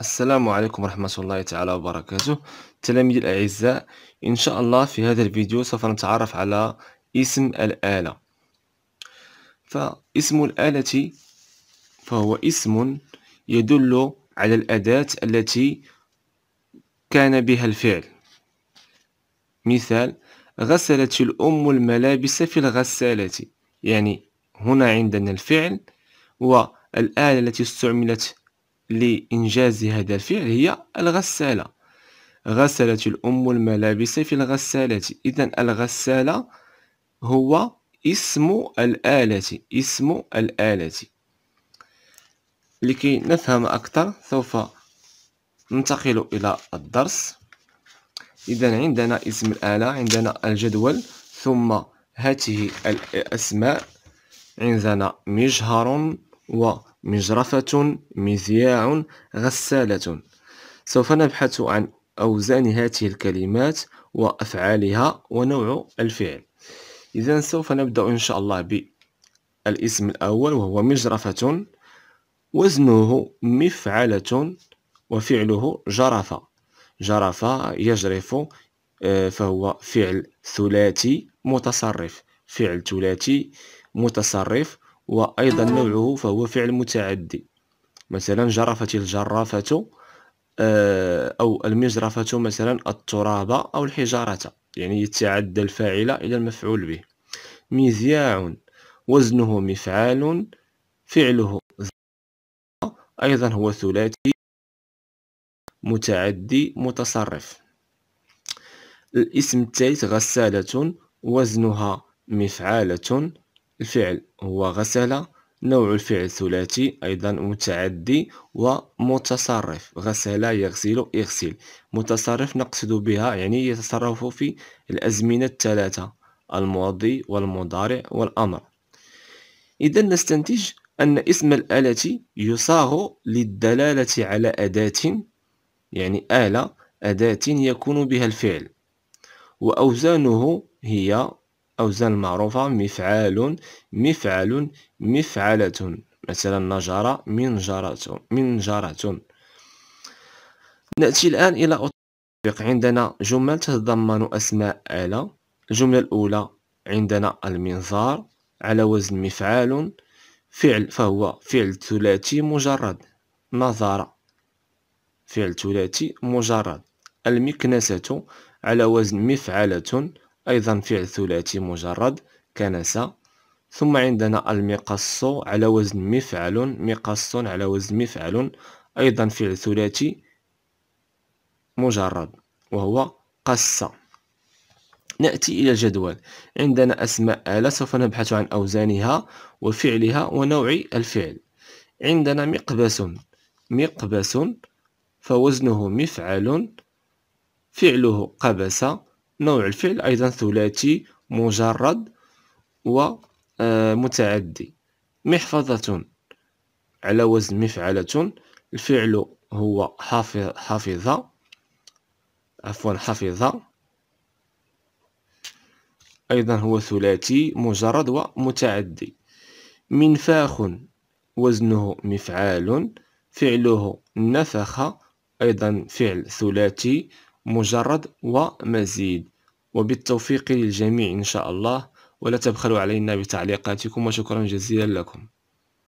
السلام عليكم ورحمة الله تعالى وبركاته تلاميذ الأعزاء إن شاء الله في هذا الفيديو سوف نتعرف على اسم الآلة فاسم الآلة فهو اسم يدل على الأداة التي كان بها الفعل مثال غسلت الأم الملابس في الغسالة يعني هنا عندنا الفعل والآلة التي استعملت لإنجاز هذا الفعل هي الغسالة غسلت الأم الملابس في الغسالة إذا الغسالة هو اسم الآلة اسم الآلة لكي نفهم أكثر سوف ننتقل إلى الدرس إذا عندنا اسم الآلة عندنا الجدول ثم هاته الأسماء عندنا مجهر و مجرفة مذياع غسالة سوف نبحث عن أوزان هذه الكلمات وأفعالها ونوع الفعل إذا سوف نبدأ إن شاء الله بالاسم الأول وهو مجرفة وزنه مفعلة وفعله جرف جرف يجرف آه، فهو فعل ثلاثي متصرف فعل ثلاثي متصرف وأيضا نوعه فهو فعل متعدي مثلا جرفت الجرافة آه، أو المجرفة مثلا التراب أو الحجارة يعني يتعدى الفاعل إلى المفعول به مذياع وزنه مفعال فعله أيضا هو ثلاثي متعدي متصرف الاسم الثالث غسالة وزنها مفعالة الفعل هو غسل نوع الفعل ثلاثي أيضا متعدي ومتصرف غسل يغسل يغسل متصرف نقصد بها يعني يتصرف في الأزمنة الثلاثة الماضي والمضارع والأمر إذا نستنتج أن اسم الآلة يصاغ للدلالة على أداة يعني آلة أداة يكون بها الفعل وأوزانه هي أوزان معروفة مفعال مفعل مفعلة مثلا جرات منجرة منجرة نأتي الآن إلى أطبق عندنا جمل تتضمن أسماء آلة الجملة الأولى عندنا المنظار على وزن مفعال فعل فهو فعل ثلاثي مجرد نظر فعل ثلاثي مجرد المكنسة على وزن مفعلة أيضا فعل ثلاثي مجرد كنس ثم عندنا المقص على وزن مفعل مقص على وزن مفعل أيضا فعل ثلاثي مجرد وهو قص نأتي إلى الجدول عندنا أسماء آلة سوف نبحث عن أوزانها وفعلها ونوع الفعل عندنا مقبس مقبس فوزنه مفعل فعله قبس نوع الفعل أيضا ثلاثي مجرد ومتعدي آه، محفظة على وزن مفعلة الفعل هو حافظة عفوا حافظة أيضا هو ثلاثي مجرد ومتعدي منفاخ وزنه مفعال فعله نفخ أيضا فعل ثلاثي مجرد ومزيد وبالتوفيق للجميع إن شاء الله ولا تبخلوا علينا بتعليقاتكم وشكرا جزيلا لكم